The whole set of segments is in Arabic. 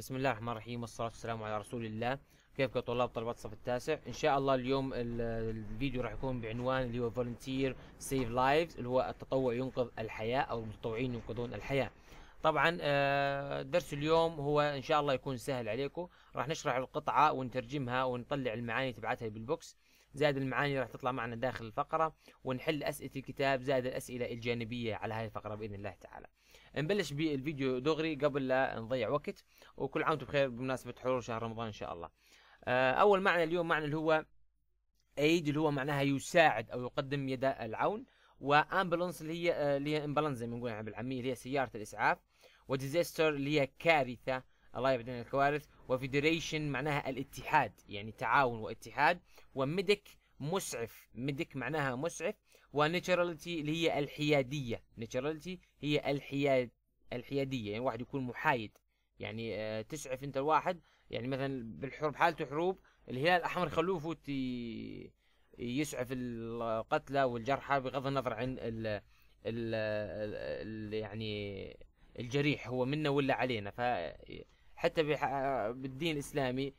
بسم الله الرحمن الرحيم والصلاة والسلام على رسول الله كيفكم طلاب طلبات الصف التاسع ان شاء الله اليوم الفيديو راح يكون بعنوان اللي هو فولنتير سيف لايفز اللي هو التطوع ينقذ الحياة او المتطوعين ينقذون الحياة طبعا آه، درس اليوم هو ان شاء الله يكون سهل عليكم راح نشرح القطعة ونترجمها ونطلع المعاني تبعتها بالبوكس زائد المعاني راح تطلع معنا داخل الفقرة ونحل أسئلة الكتاب زائد الأسئلة الجانبية على هذه الفقرة بإذن الله تعالى نبلش بالفيديو دغري قبل لا نضيع وقت وكل عام وانتم بخير بمناسبه حلول شهر رمضان ان شاء الله آه، اول معنى اليوم معنى اللي هو ايد اللي هو معناها يساعد او يقدم يد العون وامبلانس اللي هي آه، اللي هي امبلانس زي ما نقول بالعاميه اللي هي سياره الاسعاف وديزاستر اللي هي كارثه الله يبعد عن الكوارث وفيدريشن معناها الاتحاد يعني تعاون واتحاد وميديك مسعف ميديك معناها مسعف وناتشراليتي اللي هي الحياديه ناتشراليتي هي الحياد الحياديه يعني واحد يكون محايد يعني آه، تسعف انت الواحد يعني مثلا بالحروب حالته حروب الهلال الاحمر خلوه يفوت يسعف القتلى والجرحى بغض النظر عن ال ال يعني الجريح هو منا ولا علينا فحتى بالدين الاسلامي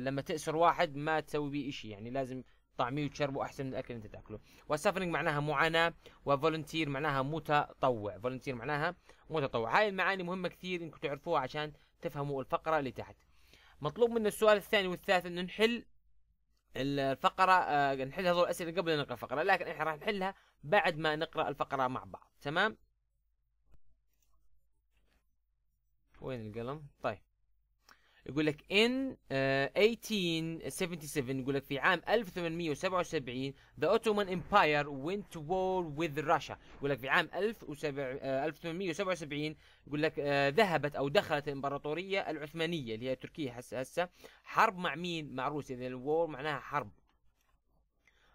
لما تأسر واحد ما تسوي به شيء يعني لازم طعميه وتشربه احسن من الاكل اللي انت تاكله وسفرنج معناها معاناه وفولنتير معناها متطوع فولنتير معناها متطوع هاي المعاني مهمه كثير انكم تعرفوها عشان تفهموا الفقره اللي تحت مطلوب منا السؤال الثاني والثالث انه نحل الفقرة آه نحل هذول الأسئلة قبل أن نقرأ الفقرة لكن إحنا راح نحلها بعد ما نقرأ الفقرة مع بعض تمام وين القلم طيب يقول لك in uh, 1877 يقول لك في عام 1877 the Ottoman Empire went to war with Russia يقول لك في عام 1877 آه، يقول لك uh, ذهبت او دخلت الامبراطوريه العثمانيه اللي هي تركيا هسه هسه حرب مع مين؟ مع روسيا اذا الوور معناها حرب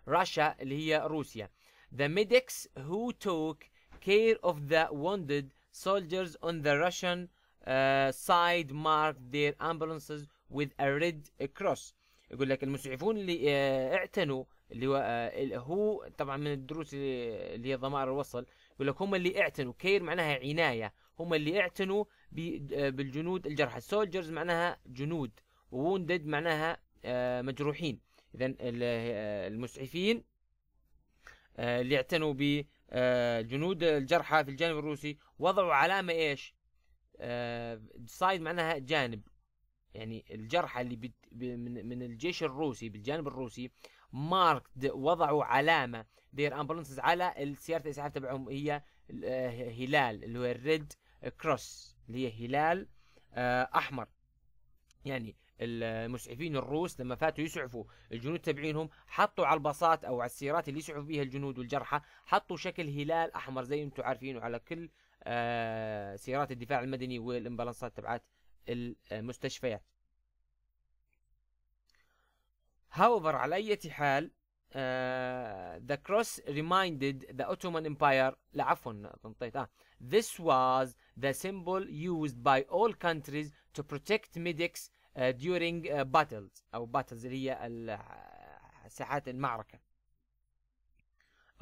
راشا اللي هي روسيا the medics who took care of the wounded soldiers on the Russian سايد آه، side marked their ambulances with a red cross يقول لك المسعفون اللي آه، اعتنوا اللي هو آه، هو طبعا من الدروس اللي هي ضمائر الوصل يقول لك هم اللي اعتنوا كير معناها عنايه هم اللي اعتنوا بالجنود الجرحى سولجرز معناها جنود ووندد معناها مجروحين اذا المسعفين اللي اعتنوا بجنود الجرحى في الجانب الروسي وضعوا علامه ايش سايد معناها جانب يعني الجرحى اللي بت من من الجيش الروسي بالجانب الروسي ماركد وضعوا علامه دير امبولنسز على سياره الاسعاف تبعهم هي آه، هلال اللي هو الريد كروس اللي هي هلال آه، احمر يعني المسعفين الروس لما فاتوا يسعفوا الجنود تبعينهم حطوا على الباصات او على السيارات اللي يسعفوا فيها الجنود والجرحى حطوا شكل هلال احمر زي ما انتم عارفين وعلى كل سيارات الدفاع المدني والامبالانسات تبعات المستشفيات However على أي حال Uh, the cross reminded the Ottoman Empire لا عفوا نطيت آه. this was the symbol used by all countries to protect medics uh, during uh, battles أو battles اللي هي ساحات المعركة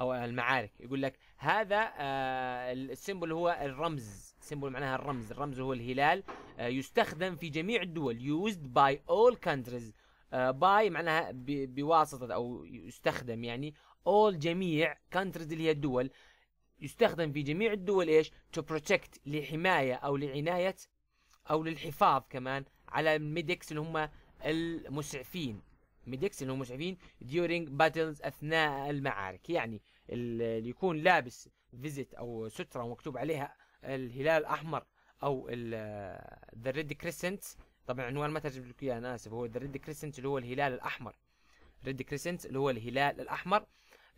او المعارك يقول لك هذا آه، السيمبل هو الرمز سيمبل معناها الرمز الرمز هو الهلال آه، يستخدم في جميع الدول used by all countries باي آه، معناها بواسطة او يستخدم يعني all جميع countries اللي هي الدول يستخدم في جميع الدول ايش to protect لحماية او لعناية او للحفاظ كمان على الميديكس اللي هم المسعفين ميديكس اللي هم مسعفين ديورينج باتلز اثناء المعارك يعني اللي يكون لابس فيزيت او ستره ومكتوب عليها الهلال الاحمر او ذا ريد كريسنت طبعا عنوان ما ترجم لك اياه انا اسف هو ذا ريد كريسنت اللي هو الهلال الاحمر ريد كريسنت اللي هو الهلال الاحمر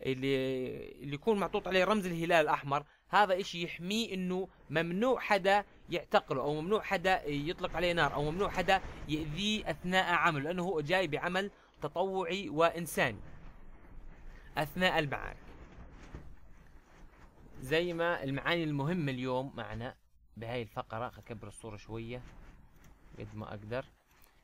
اللي اللي يكون محطوط عليه رمز الهلال الاحمر هذا اشي يحميه انه ممنوع حدا يعتقله او ممنوع حدا يطلق عليه نار او ممنوع حدا يأذيه اثناء عمله لانه هو جاي بعمل تطوعي وإنساني أثناء المعارك زي ما المعاني المهمة اليوم معنا بهاي الفقرة أكبر الصورة شوية قد ما أقدر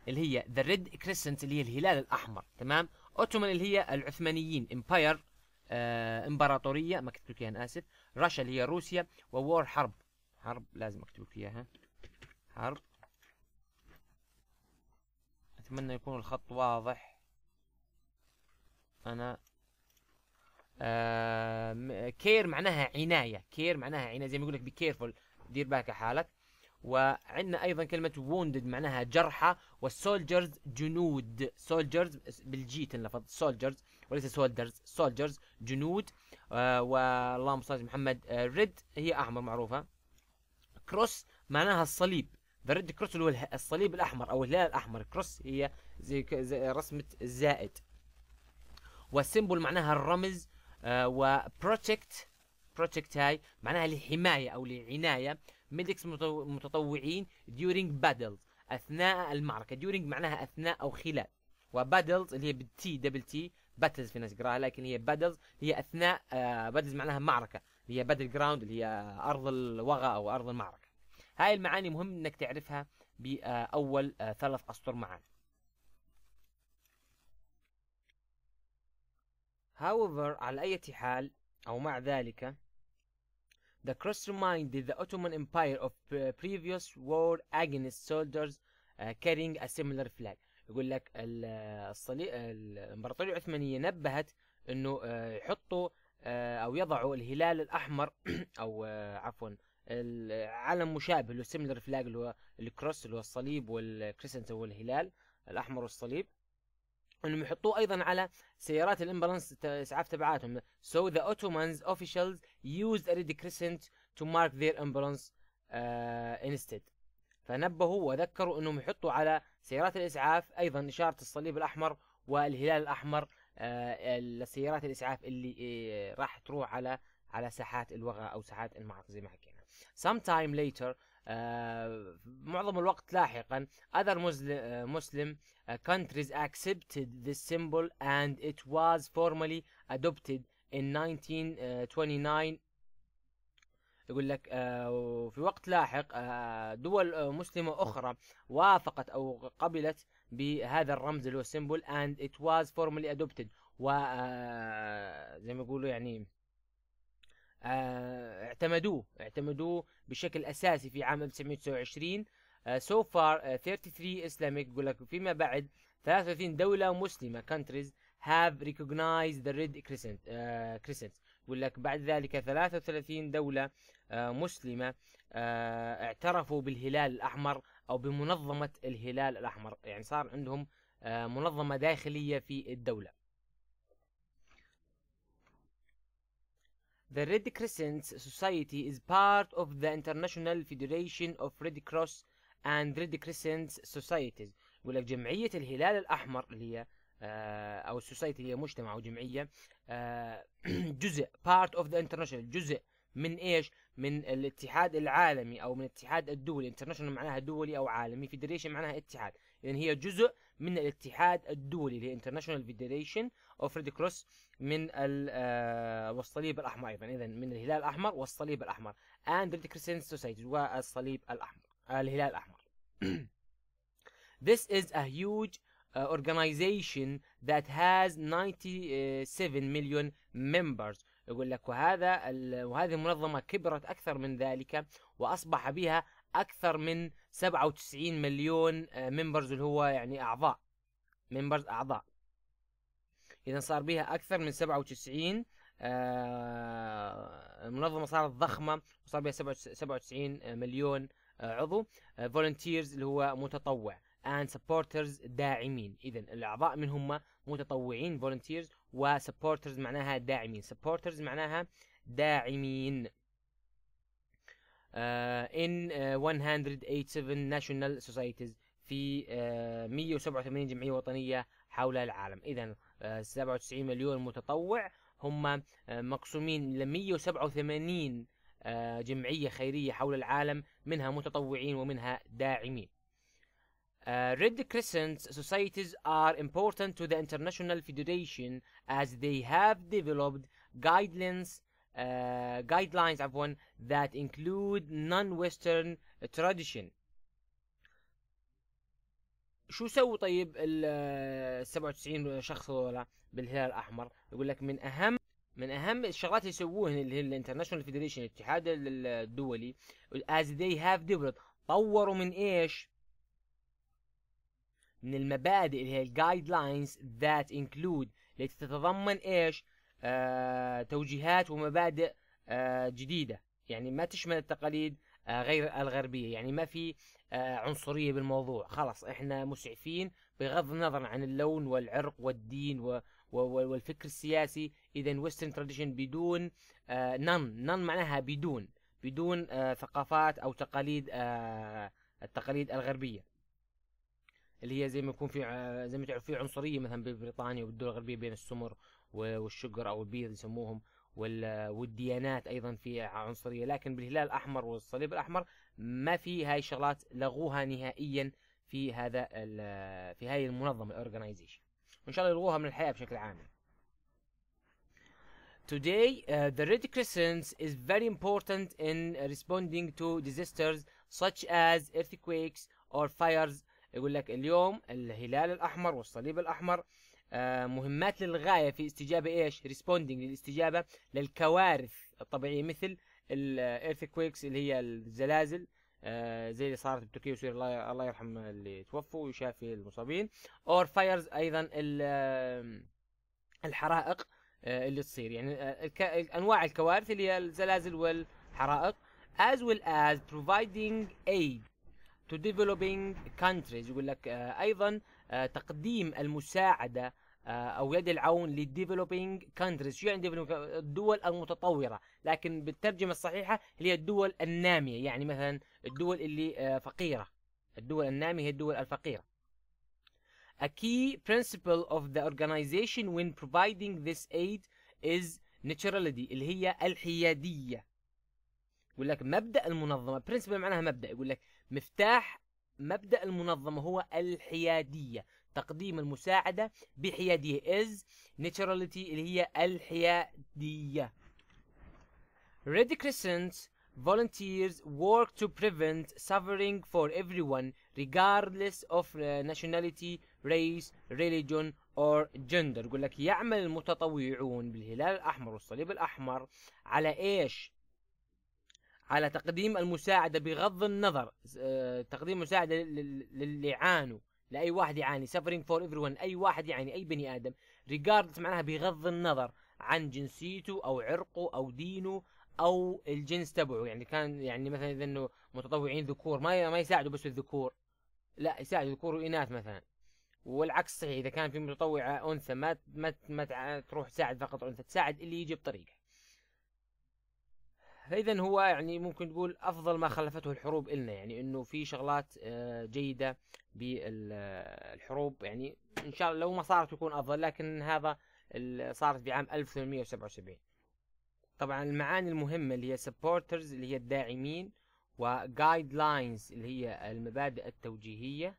اللي هي ذا ريد كريسنت اللي هي الهلال الأحمر تمام أوتومان اللي هي العثمانيين امباير آه، امبراطورية ما كتبت اياها أنا آسف رشا اللي هي روسيا وور حرب حرب لازم أكتب لك اياها حرب أتمنى يكون الخط واضح انا آه، كير معناها عناية كير معناها عناية زي ما يقولك بي كيرفول دير بالك حالك وعندنا ايضا كلمة ووندد معناها جرحى والسولجرز جنود سولجرز بالجي تنلفظ سولجرز وليس سولدرز سولجرز جنود آه، واللهم صل محمد ريد آه، هي احمر معروفة كروس معناها الصليب ذا ريد كروس اللي هو الصليب الاحمر او الهلال الاحمر كروس هي زي, زي رسمة زائد والسيمبل معناها الرمز آه، وبروجكت بروجكت هاي معناها لحمايه أو لعنايه ميدكس متطوعين ديورينج battles أثناء المعركة ديورينج معناها أثناء أو خلال وبادلز اللي هي بالتي دبل تي باتلز في ناس يقراها لكن هي بادلز هي أثناء بادلز آه، معناها معركة اللي هي باتل جراوند اللي هي أرض الوغى أو أرض المعركة هاي المعاني مهم إنك تعرفها بأول آه، ثلاث أسطر معانا However, على أي حال أو مع ذلك The cross reminded the Ottoman Empire of previous war against soldiers uh, carrying a similar flag يقول لك الصلي... الامبراطورية العثمانية نبهت انه آه، يحطوا آه، او يضعوا الهلال الاحمر او آه، عفوا العلم مشابه له سيميلر فلاج اللي هو الكروس اللي هو الصليب والكريسنت هو الهلال الاحمر والصليب انهم يحطوه ايضا على سيارات الامبلانس اسعاف تبعاتهم so the Ottomans officials used a red crescent to mark their ambulance uh, instead فنبهوا وذكروا انهم يحطوا على سيارات الاسعاف ايضا اشاره الصليب الاحمر والهلال الاحمر uh, لسيارات الاسعاف اللي uh, راح تروح على على ساحات الوغى او ساحات المعركه زي ما حكينا sometime later آه معظم الوقت لاحقا other Muslim, uh, Muslim uh, countries accepted this symbol and it was formally adopted in 1929 يقول لك آه في وقت لاحق آه دول مسلمة أخرى وافقت أو قبلت بهذا الرمز اللي هو symbol and it was formally adopted و زي ما يقولوا يعني آه، اعتمدوه اعتمدوه بشكل اساسي في عام 1929 سو فار 33 اسلاميك يقول لك فيما بعد 33 دولة مسلمة countries have recognized the red crescent uh, crescent يقول لك بعد ذلك 33 دولة آه مسلمة آه اعترفوا بالهلال الأحمر أو بمنظمة الهلال الأحمر يعني صار عندهم آه منظمة داخلية في الدولة The Red Crescent Society is part of the International Federation of Red Cross and Red Crescent Societies يقول لك جمعية الهلال الأحمر اللي هي آه، أو السوسايتي اللي هي مجتمع أو جمعية آه، جزء part of the international جزء من ايش؟ من الاتحاد العالمي او من الاتحاد الدولي، انترناشونال معناها دولي او عالمي، فيدريشن معناها اتحاد، لان هي جزء من الاتحاد الدولي اللي هي انترناشونال فيدريشن اوف ريد كروس من آه، والصليب الاحمر ايضا اذا من الهلال الاحمر والصليب الاحمر and Red Crescent Society والصليب الاحمر آه، الهلال الاحمر This is a huge uh, organization that has 97 million members يقول لك وهذا وهذه المنظمة كبرت أكثر من ذلك وأصبح بها أكثر من 97 مليون ممبرز اللي هو يعني أعضاء ممبرز أعضاء اذا صار بها اكثر من 97 آه، المنظمه صارت ضخمه وصار بها 97 مليون آه، عضو فولنتيرز آه، اللي هو متطوع اند سبورترز داعمين اذا الاعضاء من هم متطوعين فولنتيرز وسبورترز معناها داعمين سبورترز معناها داعمين ان uh, uh, 187 national societies في uh, 187 جمعيه وطنيه حول العالم اذا 97 مليون متطوع هم مقسومين ل 187 جمعية خيرية حول العالم منها متطوعين ومنها داعمين. Red Crescent societies are important to the International Federation as they have developed guidelines guidelines عفوا that include non-Western tradition شو سووا طيب ال 97 شخص هذول بالهلال الاحمر يقول لك من اهم من اهم الشغلات اللي سووها اللي هي الانترناشونال فيدريشن الاتحاد الدولي از ذي هاف developed طوروا من ايش؟ من المبادئ اللي هي الجايد لاينز ذات انكلود التي تتضمن ايش؟ آه توجيهات ومبادئ آه جديده يعني ما تشمل التقاليد آه غير الغربيه يعني ما في آه، عنصريه بالموضوع خلاص احنا مسعفين بغض النظر عن اللون والعرق والدين و والفكر السياسي اذا ويسترن تراديشن بدون آه، نن نن معناها بدون بدون آه، ثقافات او تقاليد التقاليد الغربيه اللي هي زي ما يكون في زي ما تعرف في عنصريه مثلا ببريطانيا والدول الغربيه بين السمر والشقر او البيض يسموهم والديانات ايضا في عنصريه لكن بالهلال الاحمر والصليب الاحمر ما في هاي الشغلات لغوها نهائيا في هذا في هاي المنظمه الاورجنايزيشن وان شاء الله يلغوها من الحياه بشكل عام Today, uh, the Red Crescent is very important in responding to disasters such as earthquakes or fires. يقول لك اليوم الهلال الأحمر والصليب الأحمر uh, مهمات للغاية في استجابة إيش؟ responding للاستجابة للكوارث الطبيعية مثل كويكس اللي هي الزلازل آه زي اللي صارت بتركيا وسوريا الله, يرحم اللي توفوا ويشافي المصابين اور فايرز ايضا الحرائق آه اللي تصير يعني آه، انواع الكوارث اللي هي الزلازل والحرائق as well as providing aid to developing countries يقول لك آه ايضا آه، تقديم المساعده آه، او يد العون للديفلوبينج كانتريز شو يعني الدول المتطوره لكن بالترجمه الصحيحه هي الدول الناميه يعني مثلا الدول اللي آه، فقيره الدول الناميه هي الدول الفقيره A key principle of the organization when providing this aid is naturality اللي هي الحياديه يقول لك مبدا المنظمه principle معناها مبدا يقول لك مفتاح مبدا المنظمه هو الحياديه تقديم المساعدة بحيادية is naturality اللي هي الحيادية Red Crescent volunteers work to prevent suffering for everyone regardless of uh, nationality, race, religion or gender يقول لك يعمل المتطوعون بالهلال الأحمر والصليب الأحمر على إيش؟ على تقديم المساعدة بغض النظر uh, تقديم مساعدة للي عانوا لاي واحد يعاني سفرينج فور ايفري اي واحد يعاني اي بني ادم ريجاردس معناها بغض النظر عن جنسيته او عرقه او دينه او الجنس تبعه يعني كان يعني مثلا اذا انه متطوعين ذكور ما ما يساعدوا بس الذكور لا يساعدوا ذكور واناث مثلا والعكس صحيح اذا كان في متطوعه انثى ما ما ما تروح تساعد فقط انثى تساعد اللي يجي بطريقه فاذا هو يعني ممكن تقول افضل ما خلفته الحروب النا يعني انه في شغلات آه، جيده بالحروب آه، يعني ان شاء الله لو ما صارت يكون افضل لكن هذا صارت في عام 1877 طبعا المعاني المهمة اللي هي سبورترز اللي هي الداعمين و لاينز اللي هي المبادئ التوجيهية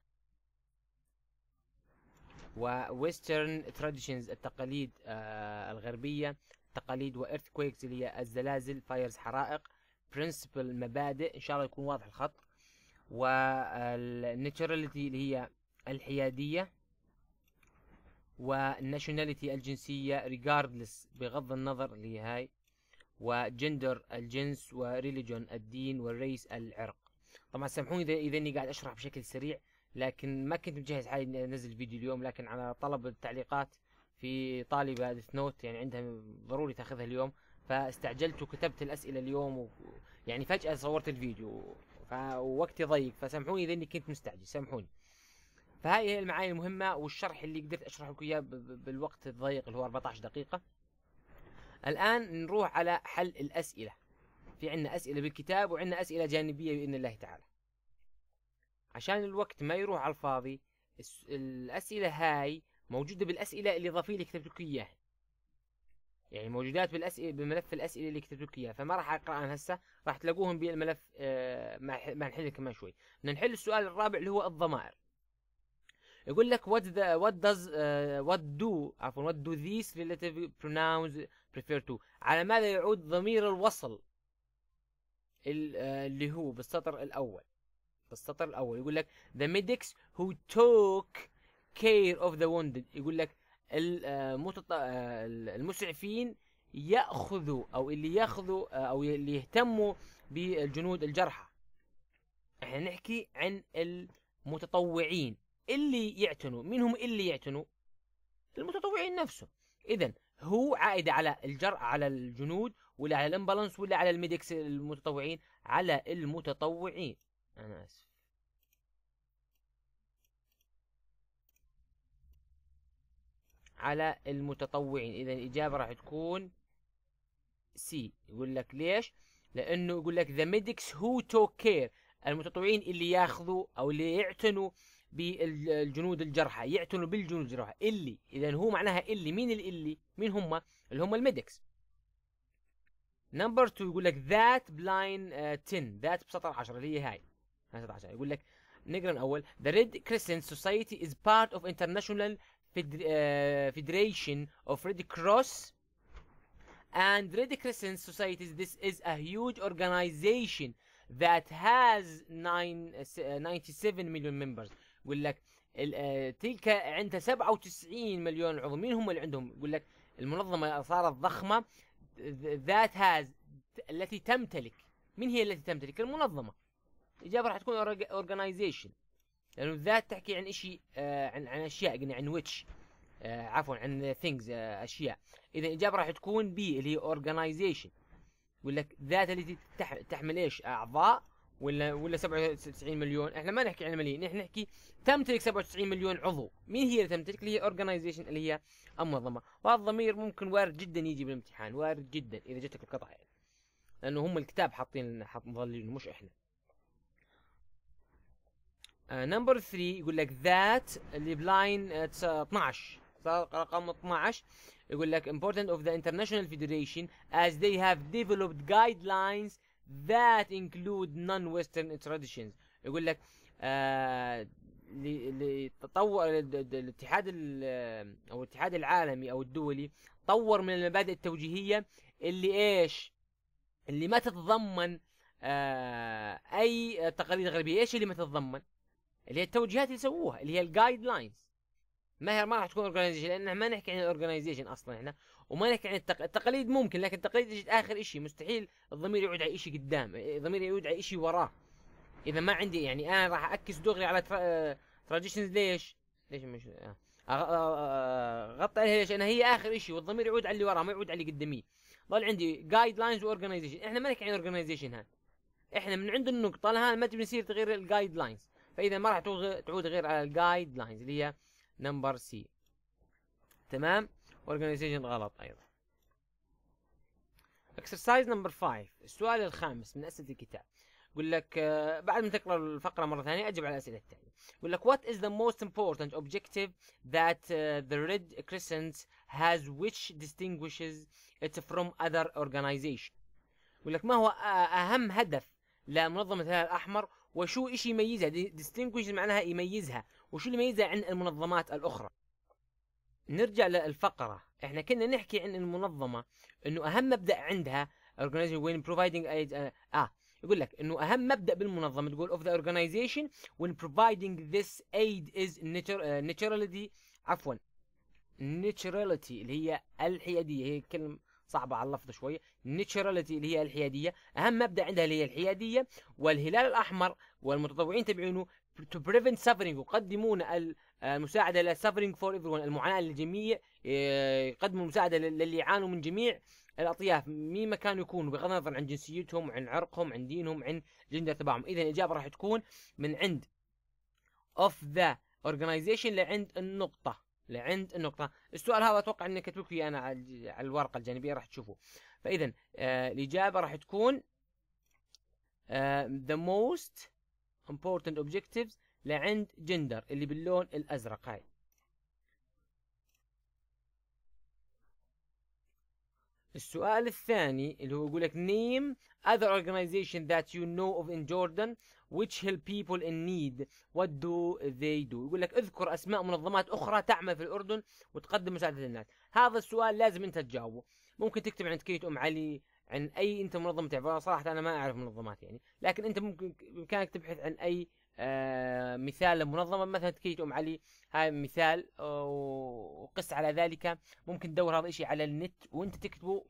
و تراديشنز التقاليد آه، الغربية التقاليد كويكس اللي هي الزلازل فايرز حرائق برنسبل مبادئ ان شاء الله يكون واضح الخط والناتشراليتي اللي هي الحيادية والناشوناليتي الجنسية ريجاردلس بغض النظر اللي هاي وجندر الجنس وريليجون الدين والريس العرق طبعا سامحوني اذا اذا اني قاعد اشرح بشكل سريع لكن ما كنت مجهز حالي اني انزل فيديو اليوم لكن على طلب التعليقات في طالبه ديث نوت يعني عندها ضروري تاخذها اليوم فاستعجلت وكتبت الاسئله اليوم و... يعني فجاه صورت الفيديو ف... ووقتي ضيق فسامحوني اذا اني كنت مستعجل سامحوني فهاي هي المعاني المهمه والشرح اللي قدرت اشرح لكم اياه بالوقت الضيق اللي هو 14 دقيقه الان نروح على حل الاسئله في عندنا اسئله بالكتاب وعندنا اسئله جانبيه باذن الله تعالى عشان الوقت ما يروح على الفاضي الاسئله هاي موجوده بالاسئله الاضافيه اللي كتبت لك اياها يعني موجودات بالاسئله بملف الاسئله اللي كتبت لك اياها فما راح اقراهم هسه راح تلاقوهم بالملف آه نحل كمان شوي بدنا نحل السؤال الرابع اللي هو الضمائر يقول لك what the what does uh, what do عفوا what do these relative pronouns prefer to على ماذا يعود ضمير الوصل آه، اللي هو بالسطر الاول بالسطر الاول يقول لك the medics who took كير اوف ذا وندد يقول لك المتط... آه، آه، المسعفين ياخذوا او اللي ياخذوا آه، او اللي يهتموا بالجنود الجرحى احنا نحكي عن المتطوعين اللي يعتنوا مين هم اللي يعتنوا المتطوعين نفسهم اذا هو عائد على الجر على الجنود ولا على الامبالانس ولا على الميديكس المتطوعين على المتطوعين انا اسف على المتطوعين اذا الاجابه راح تكون سي يقول لك ليش لانه يقول لك ذا ميديكس هو تو كير المتطوعين اللي ياخذوا او اللي يعتنوا بالجنود الجرحى يعتنوا بالجنود الجرحى اللي اذا هو معناها اللي مين اللي مين هم اللي هم الميديكس نمبر 2 يقول لك ذات بلاين 10 ذات بسطر 10 اللي هي هاي 10 يقول لك نقرا الاول ذا ريد كريسنت سوسايتي از بارت اوف انترناشونال Uh, Federation of Red Cross and Red Crescent Societies. This is a huge organization that has nine, 97 uh, million members. يقول لك uh, تلك عندها 97 مليون عضو مين هم اللي عندهم يقول لك المنظمة صارت ضخمة ذات هاز التي تمتلك مين هي التي تمتلك المنظمة الإجابة راح تكون organization لانه الذات تحكي عن شيء آه عن عن اشياء قلنا عن ويتش آه عفوا عن ثينجز آه اشياء اذا الاجابه راح تكون بي اللي هي اورجنايزيشن يقول لك ذات التي تحمل ايش اعضاء ولا ولا 97 مليون احنا ما نحكي عن ملايين احنا نحكي تمتلك 97 مليون عضو مين هي اللي تمتلك اللي هي اورجنايزيشن اللي هي المنظمه وهذا الضمير ممكن وارد جدا يجي بالامتحان وارد جدا اذا جتك القطعه يعني. لانه هم الكتاب حاطين حاط مظللين مش احنا نمبر آه، 3 يقول لك ذات اللي بلاين آه، آه، 12 رقم 12 يقول لك important of the international federation as they have developed guidelines that include non-western traditions يقول لك لتطور الاتحاد او الاتحاد العالمي او الدولي طور من المبادئ التوجيهيه اللي ايش اللي ما تتضمن اي تقاليد غربيه ايش اللي ما تتضمن اللي هي التوجيهات اللي سووها اللي هي الجايد لاينز ما هي ما راح تكون اورجنايزيشن لان ما نحكي عن الاورجنايزيشن اصلا احنا وما نحكي عن التق... التقاليد ممكن لكن التقاليد اجت اخر شيء مستحيل الضمير يعود على شيء قدام الضمير يعود على شيء وراه اذا ما عندي يعني انا راح اكس دغري على ترا... تراديشنز ليش؟ ليش مش آه. آه، آه، غطي عليها ليش؟ لان هي اخر شيء والضمير يعود على اللي وراه ما يعود على اللي قداميه ضل عندي جايد لاينز واورجنايزيشن احنا ما نحكي عن اورجنايزيشن هاي احنا من عند النقطه لهان ما تبي نصير تغيير الجايد لاينز فاذا ما راح تعود غير على الجايد لاينز اللي هي نمبر سي تمام اورجانيزيشن غلط ايضا اكسرسايز نمبر 5 السؤال الخامس من اسئله الكتاب يقول لك آه، بعد ما تقرا الفقره مره ثانيه اجب على الاسئله الثانيه يقول لك what is the most important objective that uh, the red crescent has which distinguishes it from other organization يقول لك ما هو آه، اهم هدف لمنظمه الهلال الاحمر وشو إشي يميزها distinguish معناها يميزها وشو اللي يميزها عن المنظمات الأخرى نرجع للفقرة احنا كنا نحكي عن المنظمة انه اهم مبدأ عندها organization when providing aid اه, آه، يقول لك انه اهم مبدا بالمنظمه تقول of the organization when providing this aid is uh, naturality عفوا naturality اللي هي الحياديه هي كلمه صعبة على اللفظ شوية نيتشراليتي اللي هي الحيادية أهم مبدأ عندها اللي هي الحيادية والهلال الأحمر والمتطوعين تبعونه to prevent suffering يقدمون المساعدة ل suffering for everyone المعاناة للجميع آه، يقدموا المساعدة للي يعانوا من جميع الأطياف مين مكان يكون بغض النظر عن جنسيتهم عن عرقهم عن دينهم عن جندر تبعهم إذا الإجابة راح تكون من عند of the organization لعند النقطة لعند النقطة السؤال هذا أتوقع أني كتبت لكم أنا على الورقة الجانبية راح تشوفوه فإذا آه الإجابة راح تكون آه the most important objectives لعند جندر اللي باللون الأزرق هاي السؤال الثاني اللي هو يقول لك name other organization that you know of in Jordan which help people in need what do they do يقول لك اذكر اسماء منظمات اخرى تعمل في الاردن وتقدم مساعده للناس هذا السؤال لازم انت تجاوبه ممكن تكتب عن كيت ام علي عن اي انت منظمه تعرفها صراحه انا ما اعرف منظمات يعني لكن انت ممكن بامكانك تبحث عن اي آه مثال لمنظمة مثلا تكيت أم علي هاي مثال وقس على ذلك ممكن تدور هذا الشيء على النت وانت تكتبه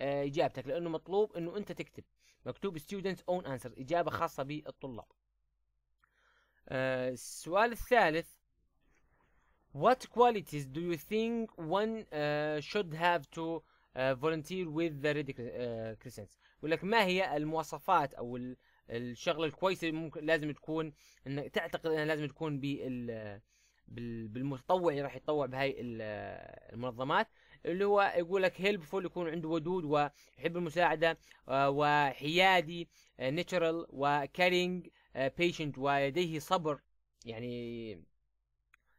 بإجابتك لأنه مطلوب أنه انت تكتب مكتوب students own answer إجابة نعم. خاصة بالطلاب آه، السؤال الثالث What qualities do you think one uh, should have to uh, volunteer with the Red Crescent? يقول لك ما هي المواصفات او الشغله الكويسه ممكن لازم تكون انك تعتقد انها لازم تكون بال بالمتطوع اللي راح يتطوع بهاي المنظمات اللي هو يقول لك هيلبفول يكون عنده ودود ويحب المساعده آه، وحيادي نيتشرال وكارينج بيشنت ويديه صبر يعني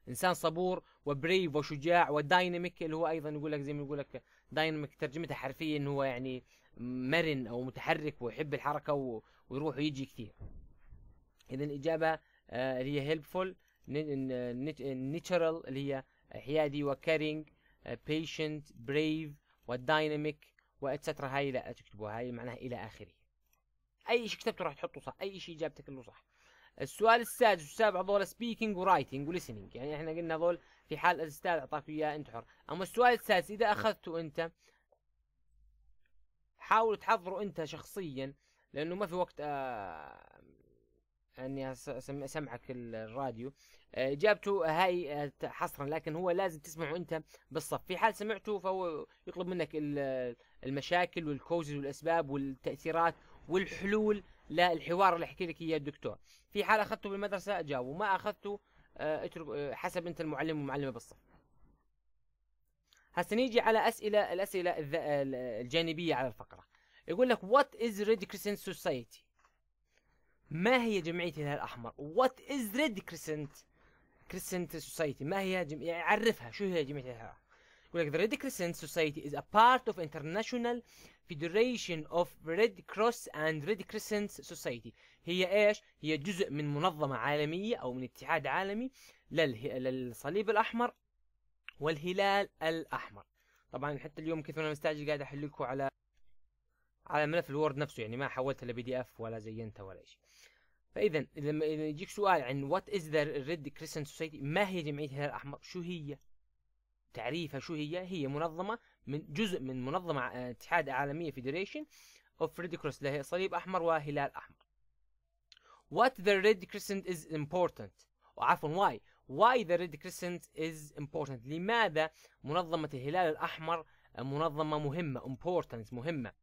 انسان صبور وبريف وشجاع ودايناميك اللي هو ايضا يقول لك زي ما يقول لك دايناميك ترجمتها حرفيا هو يعني مرن او متحرك ويحب الحركه ويروح ويجي كثير اذا الاجابه آه، اللي هي هيلبفول نيتشرال اللي هي حيادي وكارينج آه، patient brave والدايناميك واتسترا هاي لا تكتبوها هاي معناها الى اخره اي شيء كتبته راح تحطه صح اي شيء اجابتك له صح السؤال السادس والسابع هذول سبيكينج ورايتنج وليسننج يعني احنا قلنا هذول في حال الاستاذ اعطاك اياه انت حر اما السؤال السادس اذا اخذته انت حاول تحضره انت شخصيا لانه ما في وقت آه، اني اسمعك الراديو اجابته آه، هاي آه، حصرا لكن هو لازم تسمعه انت بالصف في حال سمعته فهو يطلب منك المشاكل والكوزز والاسباب والتاثيرات والحلول للحوار اللي حكي لك اياه الدكتور في حال اخذته بالمدرسه جاوبه ما اخذته آه، اترك حسب انت المعلم والمعلمه بالصف هسه نيجي على اسئله الاسئله الجانبيه على الفقره يقول لك وات از كريسنت سوسايتي ما هي جمعية الهلال الأحمر؟ وات از ريد كريسنت كريسنت سوسايتي ما هي جم... يعني عرفها شو هي جمعية الهلال يقول لك the Red Crescent Society is a part of International Federation of Red Cross and Red Crescent Society هي ايش؟ هي جزء من منظمة عالمية او من اتحاد عالمي للهي... للصليب الاحمر والهلال الاحمر طبعا حتى اليوم كيف انا مستعجل قاعد احللكم على على ملف الوورد نفسه يعني ما حولته لبي دي اف ولا زينته ولا شيء فاذا لما يجيك سؤال عن وات از ذا ريد كريسن سوسايتي ما هي جمعيه الهلال الاحمر شو هي تعريفها شو هي هي منظمه من جزء من منظمه آه، اتحاد عالميه فيدريشن اوف ريد كروس اللي هي صليب احمر وهلال احمر وات ذا ريد كريسنت از امبورتنت عفوا واي واي ذا ريد كريسنت از امبورتنت لماذا منظمه الهلال الاحمر آه، منظمه مهمه امبورتنت مهمه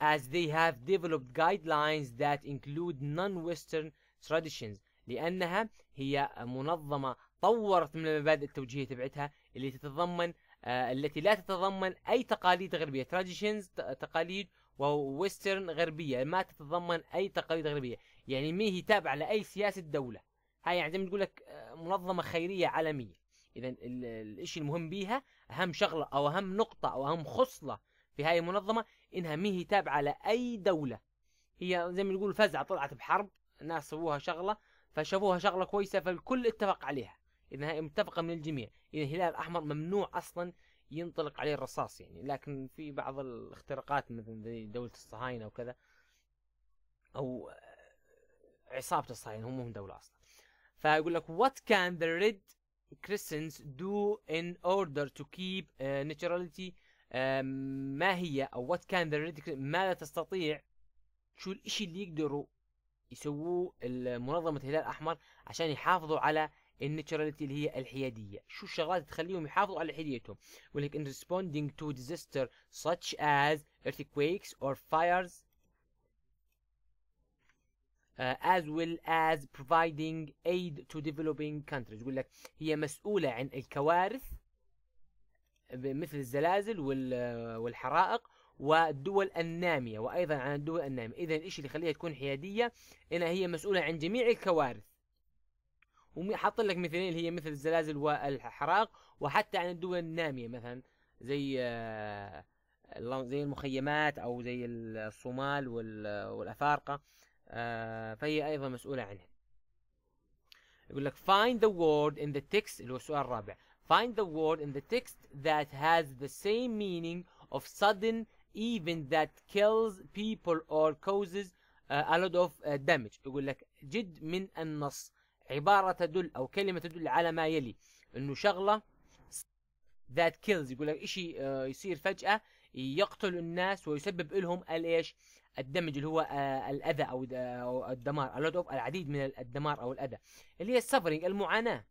as they have developed guidelines that include non-Western traditions لأنها هي منظمة طورت من المبادئ التوجيهية تبعتها اللي تتضمن آه التي لا تتضمن أي تقاليد غربية traditions تقاليد وويسترن غربية ما تتضمن أي تقاليد غربية يعني ما هي تابعة لأي سياسة دولة هاي يعني زي ما تقول لك آه، منظمة خيرية عالمية إذا الشيء المهم بيها أهم شغلة أو أهم نقطة أو أهم خصلة في هاي المنظمة انها ما هي تابعه لاي دوله هي زي ما نقول فزعه طلعت بحرب الناس سووها شغله فشافوها شغله كويسه فالكل اتفق عليها انها متفقه من الجميع اذا الهلال الاحمر ممنوع اصلا ينطلق عليه الرصاص يعني لكن في بعض الاختراقات مثل زي دولة الصهاينة وكذا أو عصابة الصهاينة هم هم دولة أصلا فيقول لك what can the red Christians do in order to keep uh, neutrality ما هي او وات كان ذا ماذا تستطيع شو الاشي اللي يقدروا يسووه المنظمة الهلال الأحمر عشان يحافظوا على النيتشراليتي اللي هي الحيادية شو الشغلات تخليهم يحافظوا على حياديتهم يقول لك in responding to disaster such as earthquakes or fires Uh, as well as providing aid to developing countries يقول لك هي مسؤولة عن الكوارث مثل الزلازل والحرائق والدول النامية وأيضا عن الدول النامية إذا الإشي اللي يخليها تكون حيادية إنها هي مسؤولة عن جميع الكوارث وحط لك مثلين اللي هي مثل الزلازل والحرائق وحتى عن الدول النامية مثلا زي آه، زي المخيمات أو زي الصومال والأفارقة آه، فهي أيضا مسؤولة عنها يقول لك find the word in the text اللي هو السؤال الرابع Find the word in the text that has the same meaning of sudden event that kills people or causes uh, a lot of uh, damage يقول لك جد من النص عبارة تدل أو كلمة تدل على ما يلي إنه شغلة that kills يقول لك إشي آه، يصير فجأة يقتل الناس ويسبب لهم الإيش الدمج اللي هو آه، الأذى أو الدمار a lot of العديد من الدمار أو الأذى اللي هي suffering المعاناة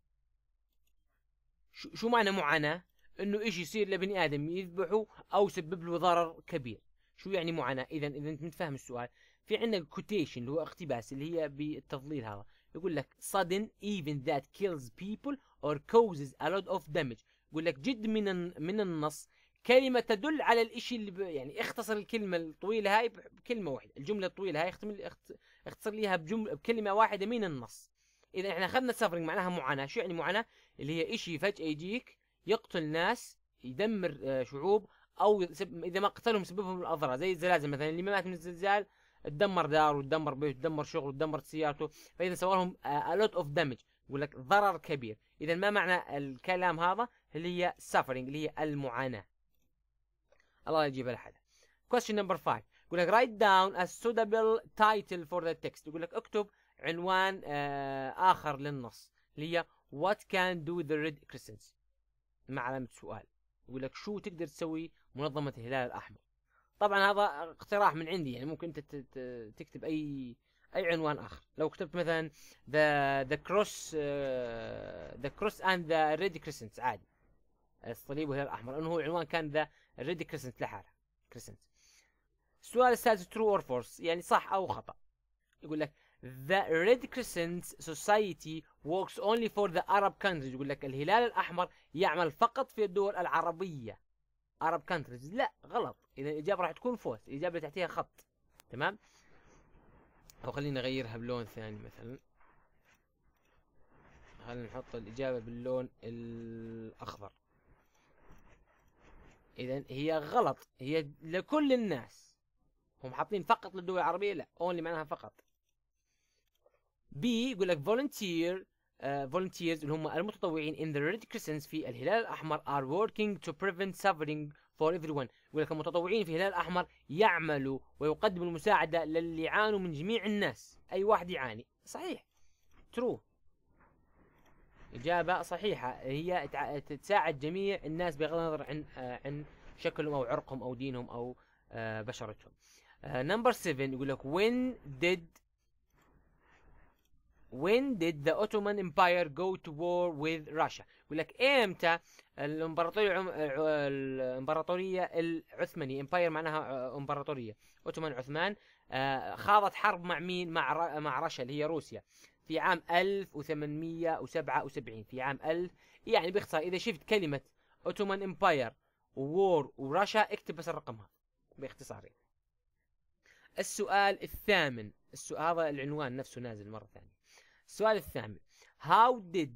شو معنى معاناة؟ انه إشي يصير لبني ادم يذبحه او يسبب له ضرر كبير شو يعني معاناة؟ اذا اذا انت متفاهم السؤال في عندنا كوتيشن اللي هو اقتباس اللي هي بالتضليل هذا يقول لك sudden even that kills people or causes a lot of damage يقول لك جد من من النص كلمة تدل على الاشي اللي ب... يعني اختصر الكلمة الطويلة هاي بكلمة واحدة الجملة الطويلة هاي اختم... اخت... اختصر ليها بجملة بكلمة واحدة من النص إذا احنا أخذنا سفرنج معناها معاناة شو يعني معاناة اللي هي إشي فجأة يجيك يقتل ناس يدمر آه، شعوب أو إذا ما قتلهم يسببهم الأضرار زي الزلازل مثلا اللي مات من الزلزال تدمر داره وتدمر بيته وتدمر شغله وتدمر سيارته فإذا سوى لهم ألوت أوف دامج يقول لك ضرر كبير إذا ما معنى الكلام هذا اللي هي suffering اللي هي المعاناة الله يجيبها لحد question number 5 يقول لك write down a suitable title for the text يقول لك اكتب عنوان آه، آخر للنص اللي هي وات كان دو ذا ريد كريسنت مع علامة سؤال يقول لك شو تقدر تسوي منظمة الهلال الأحمر طبعا هذا اقتراح من عندي يعني ممكن انت تكتب اي اي عنوان اخر لو كتبت مثلا ذا ذا كروس ذا كروس اند ذا ريد كريسنت عادي الصليب والهلال الاحمر لانه هو عنوان كان ذا ريد كريسنت لحاله كريسنت السؤال السادس ترو اور فورس يعني صح او خطا يقول لك The Red Crescent Society works only for the Arab countries يقول لك الهلال الأحمر يعمل فقط في الدول العربية Arab countries لا غلط إذا الإجابة راح تكون فوز الإجابة اللي تحتيها خط تمام أو خلينا نغيرها بلون ثاني مثلا خلينا نحط الإجابة باللون الأخضر إذا هي غلط هي لكل الناس هم حاطين فقط للدول العربية لا أونلي معناها فقط بي يقول لك فولنتير فولنتيرز آه، اللي هم المتطوعين in the Red Crescent في الهلال الأحمر are working to prevent suffering for everyone يقول لك المتطوعين في الهلال الأحمر يعملوا ويقدموا المساعدة للي يعانوا من جميع الناس أي واحد يعاني صحيح ترو إجابة صحيحة هي تساعد جميع الناس بغض النظر عن آه، عن شكلهم أو عرقهم أو دينهم أو آه، بشرتهم نمبر 7 يقول لك when did when did the Ottoman Empire go to war with Russia يقول لك امتى الامبراطورية الامبراطورية العثمانية امباير معناها آه، امبراطورية اوتومان عثمان آه، خاضت حرب مع مين مع مع رشا اللي هي روسيا في عام 1877 في عام 1000 يعني باختصار اذا شفت كلمة اوتومان امباير وور ورشا اكتب بس الرقم هذا باختصار يعني. السؤال الثامن السؤال هذا العنوان نفسه نازل مرة ثانية السؤال الثامن how did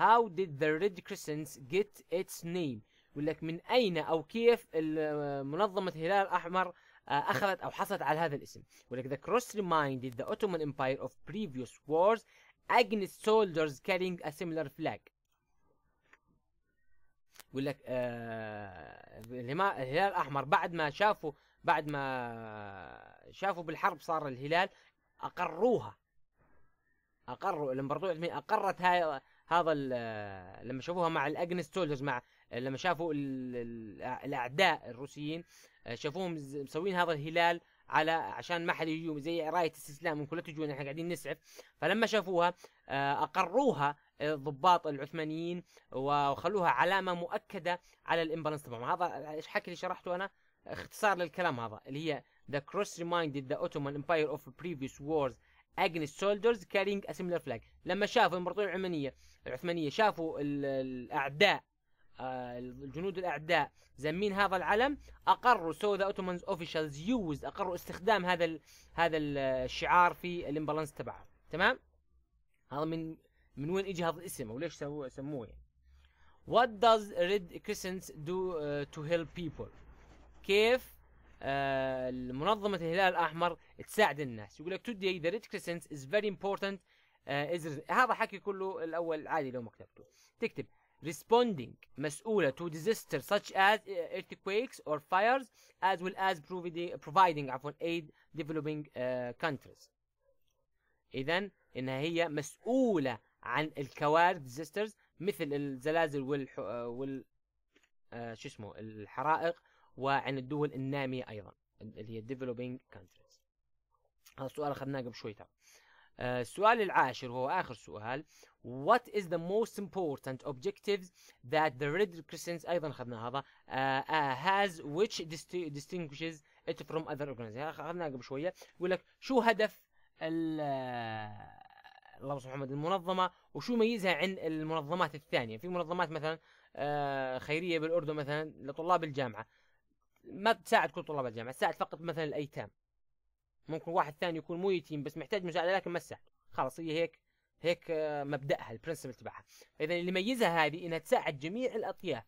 how did the Red Crescent get its name يقول لك من أين أو كيف منظمة الهلال الأحمر آه، أخذت أو حصلت على هذا الاسم يقول لك the cross reminded the Ottoman Empire of previous wars against soldiers carrying a similar flag يقول لك آه الهلال الأحمر بعد ما شافوا بعد ما شافوا بالحرب صار الهلال أقروها اقروا الامبراطور العثمانيه اقرت هاي هذا لما شافوها مع الاجنس تولدرز مع لما شافوا الاعداء الروسيين شافوهم مسوين هذا الهلال على عشان ما حد يجي زي رايه استسلام انكم لا تجون احنا قاعدين نسعف فلما شافوها آه، اقروها الضباط العثمانيين وخلوها علامه مؤكده على الامبالانس تبعهم هذا ايش حكي اللي شرحته انا اختصار للكلام هذا اللي هي the cross reminded the Ottoman Empire of previous wars against soldiers carrying a similar flag لما شافوا الامبراطوريه العثمانيه العثمانيه شافوا الاعداء آه، الجنود الاعداء زمين هذا العلم اقروا سو ذا اوتومانز اوفيشالز يوز اقروا استخدام هذا الـ هذا الشعار في الامبالانس تبعهم تمام هذا من من وين اجى هذا الاسم وليش سموه سموه يعني وات داز ريد كريسنت دو تو هيلب بيبل كيف منظمه الهلال الاحمر تساعد الناس يقول لك today the red crescent is very important is هذا حكي كله الاول عادي لو ما كتبته تكتب responding مسؤولة to disaster such as earthquakes or fires as well as providing عفوا aid developing uh, countries إذا إنها هي مسؤولة عن الكوارث disasters مثل الزلازل وال وال شو اسمه الحرائق وعن الدول النامية أيضا اللي هي developing countries هذا السؤال أخذناه قبل شوي ترى آه، السؤال العاشر وهو آخر سؤال What is the most important objectives that the Red Crescent أيضا أخذنا هذا uh, uh, has which distinguishes it from other organizations أخذناه قبل شوية يقول لك شو هدف ال اللهم صل محمد المنظمة وشو يميزها عن المنظمات الثانية في منظمات مثلا خيرية بالأردن مثلا لطلاب الجامعة ما بتساعد كل طلاب الجامعه تساعد فقط مثلا الايتام ممكن واحد ثاني يكون مو يتيم بس محتاج مساعده لكن ما تساعد خلاص هي هيك هيك آه، مبداها البرنسبل تبعها اذا اللي يميزها هذه انها تساعد جميع الاطياف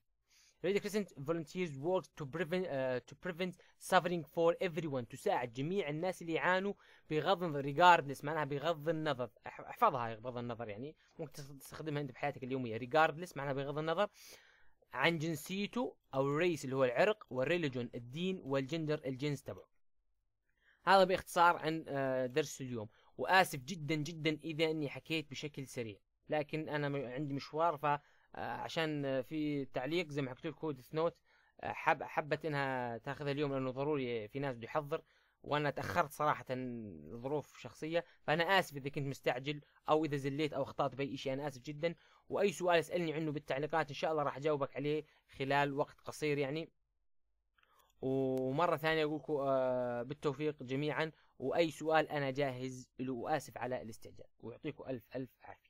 Red Crescent volunteers work to prevent uh, to prevent suffering for everyone تساعد جميع الناس اللي يعانوا بغض النظر regardless معناها بغض النظر احفظها بغض النظر يعني ممكن تستخدمها انت بحياتك اليوميه regardless معناها بغض النظر عن جنسيته او الريس اللي هو العرق والريليجون الدين والجندر الجنس تبعه هذا باختصار عن آه، درس اليوم واسف جدا جدا اذا اني حكيت بشكل سريع لكن انا عندي مشوار فعشان آه، آه، في تعليق زي ما حكيت لكم ديث نوت حب حبت انها تاخذها اليوم لانه ضروري في ناس بده يحضر وانا تاخرت صراحه لظروف شخصيه فانا اسف اذا كنت مستعجل او اذا زليت او اخطات باي شيء انا اسف جدا واي سؤال اسالني عنه بالتعليقات ان شاء الله راح اجاوبك عليه خلال وقت قصير يعني ومرة ثانية أقول لكم آه، بالتوفيق جميعا وأي سؤال أنا جاهز له وآسف على الاستعجال ويعطيكم ألف ألف عافية